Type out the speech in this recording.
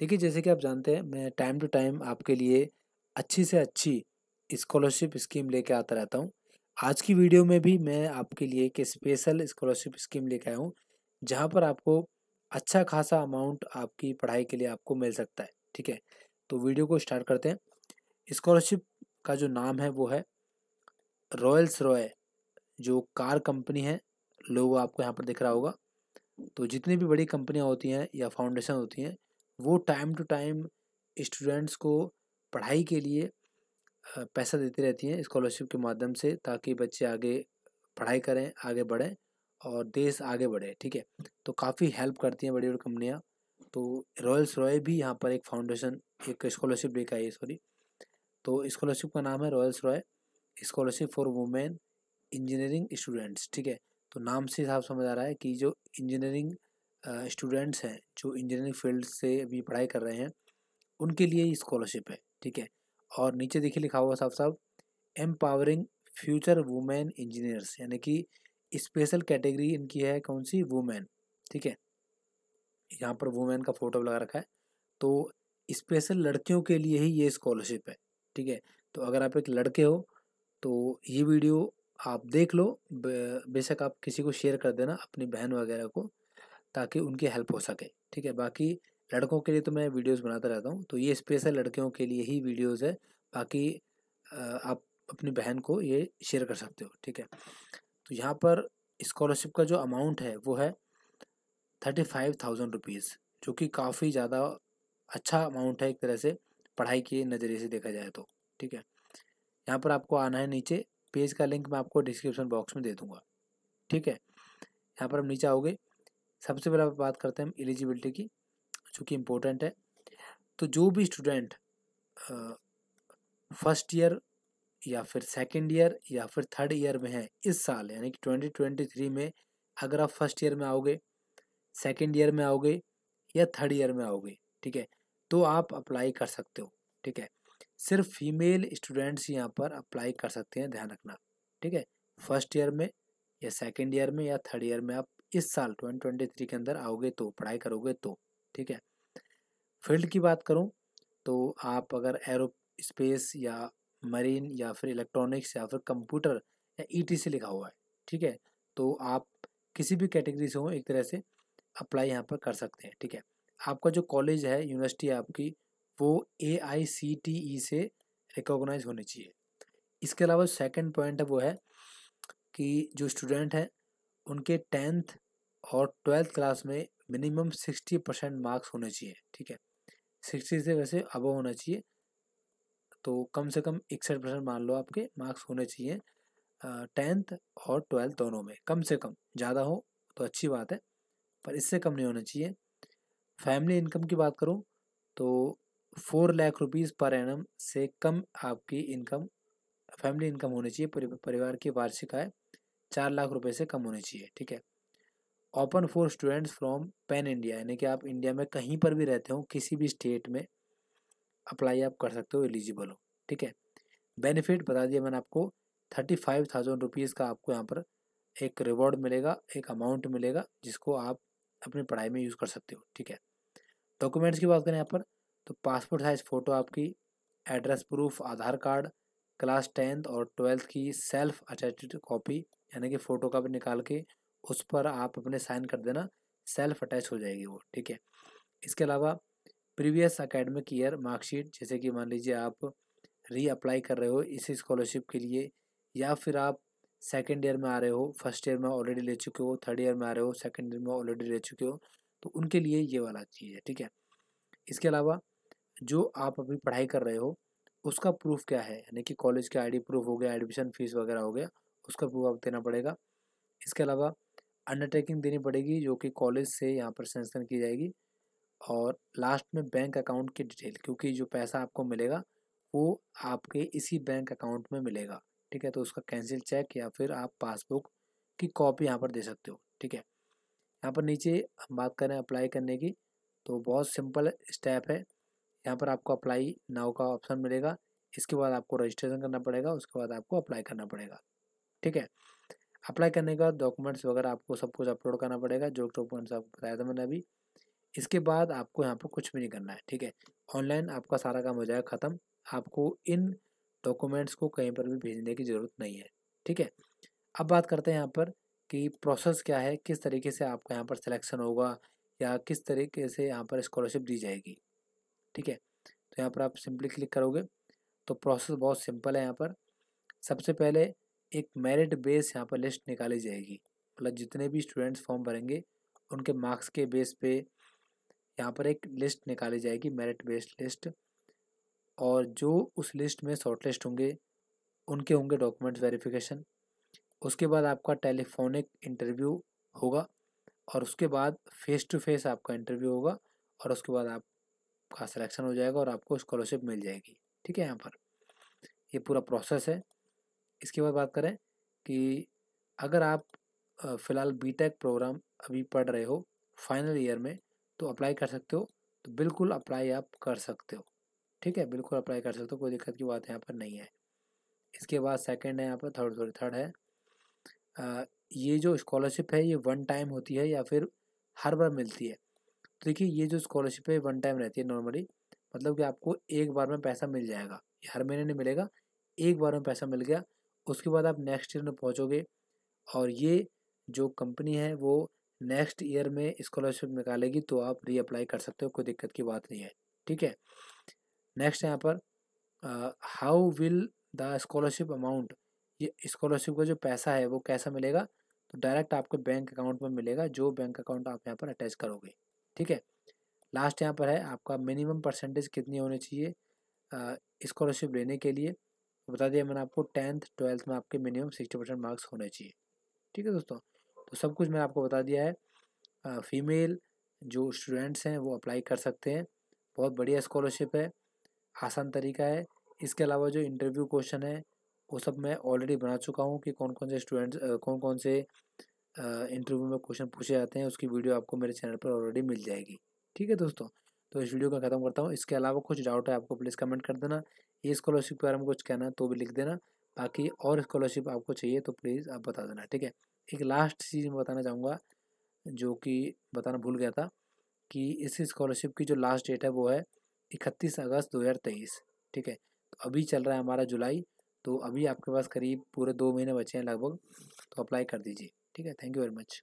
देखिए जैसे कि आप जानते हैं मैं टाइम टू टाइम आपके लिए अच्छी से अच्छी स्कॉलरशिप स्कीम लेके आता रहता हूँ आज की वीडियो में भी मैं आपके लिए एक स्पेशल स्कॉलरशिप स्कीम लेके आया हूँ जहाँ पर आपको अच्छा खासा अमाउंट आपकी पढ़ाई के लिए आपको मिल सकता है ठीक है तो वीडियो को स्टार्ट करते हैं स्कॉलरशिप का जो नाम है वो है रॉयल्स रॉय जो कार कंपनी है लोगो आपको यहाँ पर दिख रहा होगा तो जितनी भी बड़ी कंपनियाँ होती हैं या फाउंडेशन होती हैं वो टाइम टू टाइम स्टूडेंट्स को पढ़ाई के लिए पैसा देती रहती हैं स्कॉलरशिप के माध्यम से ताकि बच्चे आगे पढ़ाई करें आगे बढ़ें और देश आगे बढ़े ठीक है तो काफ़ी हेल्प करती हैं बड़ी बड़ी कंपनियाँ तो रॉयल्स रॉय भी यहाँ पर एक फाउंडेशन एक स्कॉलरशिप लेकर आई है सॉरी तो स्कॉलरशिप का नाम है Rolls Royce scholarship for women engineering students ठीक है तो नाम से हिसाब समझ आ रहा है कि जो इंजीनियरिंग स्टूडेंट्स हैं जो इंजीनियरिंग फील्ड से अभी पढ़ाई कर रहे हैं उनके लिए स्कॉलरशिप है ठीक है और नीचे देखिए लिखा हुआ साफ साफ एम्पावरिंग फ्यूचर वुमेन इंजीनियर्स यानी कि स्पेशल कैटेगरी इनकी है कौन सी वुमेन ठीक है यहाँ पर वुमेन का फ़ोटो लगा रखा है तो स्पेशल लड़कियों के लिए ही ये स्कॉलरशिप है ठीक है तो अगर आप एक लड़के हो तो ये वीडियो आप देख लो बेशक आप किसी को शेयर कर देना अपनी बहन वगैरह को ताकि उनकी हेल्प हो सके ठीक है बाकी लड़कों के लिए तो मैं वीडियोस बनाता रहता हूँ तो ये स्पेशल लड़कियों के लिए ही वीडियोस है बाकी आप अपनी बहन को ये शेयर कर सकते हो ठीक है तो यहाँ पर स्कॉलरशिप का जो अमाउंट है वो है थर्टी फाइव थाउजेंड रुपीज़ जो कि काफ़ी ज़्यादा अच्छा अमाउंट है एक तरह से पढ़ाई के नज़रिए से देखा जाए तो ठीक है यहाँ पर आपको आना है नीचे पेज का लिंक मैं आपको डिस्क्रिप्शन बॉक्स में दे दूँगा ठीक है यहाँ पर हम नीचे आओगे सबसे पहले बात करते हैं हम एलिजिबिलिटी की जो कि इम्पोर्टेंट है तो जो भी स्टूडेंट फर्स्ट ईयर या फिर सेकेंड ईयर या फिर थर्ड ईयर में है इस साल यानी कि ट्वेंटी ट्वेंटी थ्री में अगर आप फर्स्ट ईयर में आओगे सेकेंड ईयर में आओगे या थर्ड ईयर में आओगे ठीक है तो आप अप्लाई कर सकते हो ठीक है सिर्फ फीमेल स्टूडेंट्स यहाँ पर अप्लाई कर सकते हैं ध्यान रखना ठीक है फर्स्ट ईयर में या सेकेंड ईयर में या थर्ड ईयर में आप इस साल 2023 के अंदर आओगे तो पढ़ाई करोगे तो ठीक है फील्ड की बात करूँ तो आप अगर एरो स्पेस या मरीन या फिर इलेक्ट्रॉनिक्स या फिर कंप्यूटर या ई सी लिखा हुआ है ठीक है तो आप किसी भी कैटेगरी से हो एक तरह से अप्लाई यहाँ पर कर सकते हैं ठीक है आपका जो कॉलेज है यूनिवर्सिटी है आपकी वो ए आई सी टी ई से रिकॉग्नाइज होनी चाहिए इसके अलावा सेकंड पॉइंट है वो है कि जो स्टूडेंट हैं उनके टेंथ और ट्वेल्थ क्लास में मिनिमम सिक्सटी परसेंट मार्क्स होने चाहिए ठीक है सिक्सटी से वैसे अबो होना चाहिए तो कम से कम इकसठ परसेंट मान लो आपके मार्क्स होने चाहिए टेंथ और ट्वेल्थ दोनों में कम से कम ज़्यादा हो तो अच्छी बात है पर इससे कम नहीं होना चाहिए फैमिली इनकम की बात करूँ तो four lakh rupees per annum से कम आपकी इनकम फैमिली इनकम होनी चाहिए परिवार की वार्षिक आय चार लाख रुपए से कम होनी चाहिए ठीक है open for students from pan India यानी कि आप इंडिया में कहीं पर भी रहते हो किसी भी स्टेट में अप्लाई आप कर सकते हो एलिजिबल हो ठीक है बेनिफिट बता दिया मैंने आपको थर्टी फाइव थाउजेंड रुपीज़ का आपको यहाँ पर एक रिवॉर्ड मिलेगा एक अमाउंट मिलेगा जिसको आप अपनी पढ़ाई में यूज़ कर सकते हो ठीक है डॉक्यूमेंट्स की बात करें यहाँ पर तो पासपोर्ट साइज़ फ़ोटो आपकी address proof Aadhaar card class tenth और ट्वेल्थ की सेल्फ अटेस्टेड कॉपी यानी कि फ़ोटो कापी निकाल के उस पर आप अपने साइन कर देना सेल्फ अटैच हो जाएगी वो ठीक है इसके अलावा प्रीवियस अकेडमिक ईयर मार्कशीट जैसे कि मान लीजिए आप री अप्लाई कर रहे हो इसी स्कॉलरशिप के लिए या फिर आप सेकेंड ईयर में आ रहे हो फर्स्ट ईयर में ऑलरेडी ले चुके हो थर्ड ईयर में आ रहे हो सेकेंड ईयर में ऑलरेडी ले चुके हो तो उनके लिए ये वाला चीज़ है ठीक है इसके अलावा जो आप अभी पढ़ाई कर रहे हो उसका प्रूफ क्या है यानी कि कॉलेज का आईडी प्रूफ हो गया एडमिशन फीस वगैरह हो गया उसका प्रूफ आप देना पड़ेगा इसके अलावा अंडरटेकिंग देनी पड़ेगी जो कि कॉलेज से यहाँ पर सेंसन की जाएगी और लास्ट में बैंक अकाउंट की डिटेल क्योंकि जो पैसा आपको मिलेगा वो आपके इसी बैंक अकाउंट में मिलेगा ठीक है तो उसका कैंसिल चेक या फिर आप पासबुक की कॉपी यहाँ पर दे सकते हो ठीक है यहाँ पर नीचे हम बात करें अप्लाई करने की तो बहुत सिंपल स्टेप है यहाँ पर आपको अप्लाई नाव का ऑप्शन मिलेगा इसके बाद आपको रजिस्ट्रेशन करना पड़ेगा उसके बाद आपको अप्लाई करना पड़ेगा ठीक है अप्लाई करने के बाद डॉक्यूमेंट्स वगैरह आपको सब कुछ अपलोड करना पड़ेगा जो डॉक्यूमेंट्स आपको बताया था मैंने अभी इसके बाद आपको यहाँ पर कुछ भी नहीं करना है ठीक है ऑनलाइन आपका सारा काम हो जाएगा ख़त्म आपको इन डॉक्यूमेंट्स को कहीं पर भी भेजने की ज़रूरत नहीं है ठीक है अब बात करते हैं यहाँ पर कि प्रोसेस क्या है किस तरीके से आपका यहाँ पर सिलेक्शन होगा या किस तरीके से यहाँ पर स्कॉलरशिप दी जाएगी ठीक है तो यहाँ पर आप सिंपली क्लिक करोगे तो प्रोसेस बहुत सिंपल है यहाँ पर सबसे पहले एक मेरिट बेस यहाँ पर लिस्ट निकाली जाएगी मतलब जितने भी स्टूडेंट्स फॉर्म भरेंगे उनके मार्क्स के बेस पे यहाँ पर एक लिस्ट निकाली जाएगी मेरिट बेस्ड लिस्ट और जो उस लिस्ट में शॉर्ट लिस्ट होंगे उनके होंगे डॉक्यूमेंट्स वेरिफिकेशन उसके बाद आपका टेलीफोनिक इंटरव्यू होगा और उसके बाद फेस टू फेस आपका इंटरव्यू होगा और उसके बाद आपका सिलेक्शन हो जाएगा और आपको स्कॉलरशिप मिल जाएगी ठीक है यहाँ पर ये पूरा प्रोसेस है इसके बाद बात करें कि अगर आप फ़िलहाल बीटेक प्रोग्राम अभी पढ़ रहे हो फाइनल ईयर में तो अप्लाई कर सकते हो तो बिल्कुल अप्लाई आप कर सकते हो ठीक है बिल्कुल अप्लाई कर सकते हो कोई दिक्कत की बात यहाँ पर नहीं है इसके बाद सेकंड है यहाँ पर थर्ड सॉरी थर्ड है आ, ये जो स्कॉलरशिप है ये वन टाइम होती है या फिर हर बार मिलती है तो देखिए ये जो स्कॉलरशिप है वन टाइम रहती है नॉर्मली मतलब कि आपको एक बार में पैसा मिल जाएगा हर महीने नहीं मिलेगा एक बार में पैसा मिल गया उसके बाद आप नेक्स्ट ईयर में पहुँचोगे और ये जो कंपनी है वो नेक्स्ट ईयर में स्कॉलरशिप निकालेगी तो आप री अप्लाई कर सकते हो कोई दिक्कत की बात नहीं है ठीक है नेक्स्ट यहाँ पर how will the scholarship amount ये स्कॉलरशिप का जो पैसा है वो कैसा मिलेगा तो डायरेक्ट आपके बैंक अकाउंट में मिलेगा जो बैंक अकाउंट आप यहाँ पर अटैच करोगे ठीक है लास्ट यहाँ पर है आपका मिनिमम परसेंटेज कितनी होनी चाहिए स्कॉलरशिप लेने के लिए तो बता दिया मैंने आपको टेंथ ट्वेल्थ में आपके मिनिमम सिक्सटी परसेंट मार्क्स होने चाहिए ठीक है दोस्तों तो सब कुछ मैंने आपको बता दिया है फीमेल जो स्टूडेंट्स हैं वो अप्लाई कर सकते हैं बहुत बढ़िया स्कॉलरशिप है आसान तरीका है इसके अलावा जो इंटरव्यू क्वेश्चन है वो सब मैं ऑलरेडी बना चुका हूँ कि कौन कौन से स्टूडेंट्स कौन कौन से इंटरव्यू में क्वेश्चन पूछे जाते हैं उसकी वीडियो आपको मेरे चैनल पर ऑलरेडी मिल जाएगी ठीक है दोस्तों तो इस वीडियो का खत्म करता हूँ इसके अलावा कुछ डाउट है आपको प्लीज़ कमेंट कर देना ये स्कॉलरशिप के बारे में कुछ कहना है तो भी लिख देना बाकी और स्कॉलरशिप आपको चाहिए तो प्लीज़ आप बता देना ठीक है एक लास्ट चीज़ मैं बताना चाहूँगा जो कि बताना भूल गया था कि इस स्कॉलरशिप की जो लास्ट डेट है वो है इकतीस अगस्त दो ठीक है तो अभी चल रहा है हमारा जुलाई तो अभी आपके पास करीब पूरे दो महीने बचे हैं लगभग तो अप्लाई कर दीजिए ठीक है थैंक यू वेरी मच